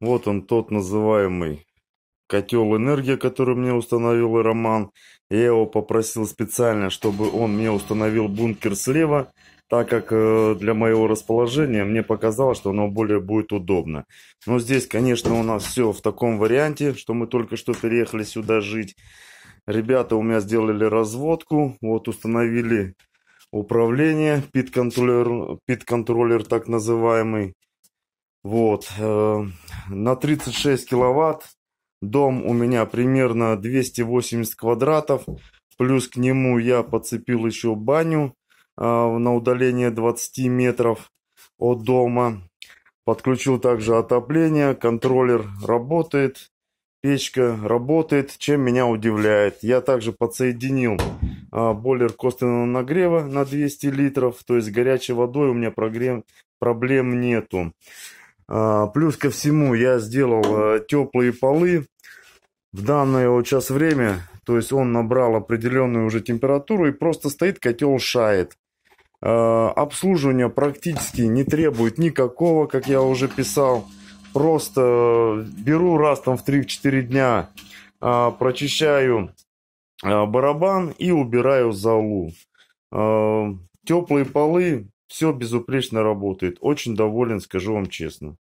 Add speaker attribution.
Speaker 1: Вот он, тот называемый котел энергия, который мне установил Роман. Я его попросил специально, чтобы он мне установил бункер слева, так как э, для моего расположения мне показалось, что оно более будет удобно. Но здесь, конечно, у нас все в таком варианте, что мы только что переехали сюда жить. Ребята у меня сделали разводку, вот установили управление, пит-контроллер, пит-контроллер так называемый. Вот. Э, на 36 киловатт. Дом у меня примерно 280 квадратов. Плюс к нему я подцепил еще баню э, на удаление 20 метров от дома. Подключил также отопление, контроллер работает, печка работает, чем меня удивляет. Я также подсоединил э, бойлер костного нагрева на 200 литров, то есть горячей водой у меня прогрев... проблем нету. А, плюс ко всему я сделал а, теплые полы. В данное вот сейчас время, то есть он набрал определенную уже температуру и просто стоит, котел шает. А, Обслуживание практически не требует никакого, как я уже писал. Просто беру раз там в 3-4 дня, прочищаю барабан и убираю залу. Теплые полы все безупречно работает, очень доволен, скажу вам честно.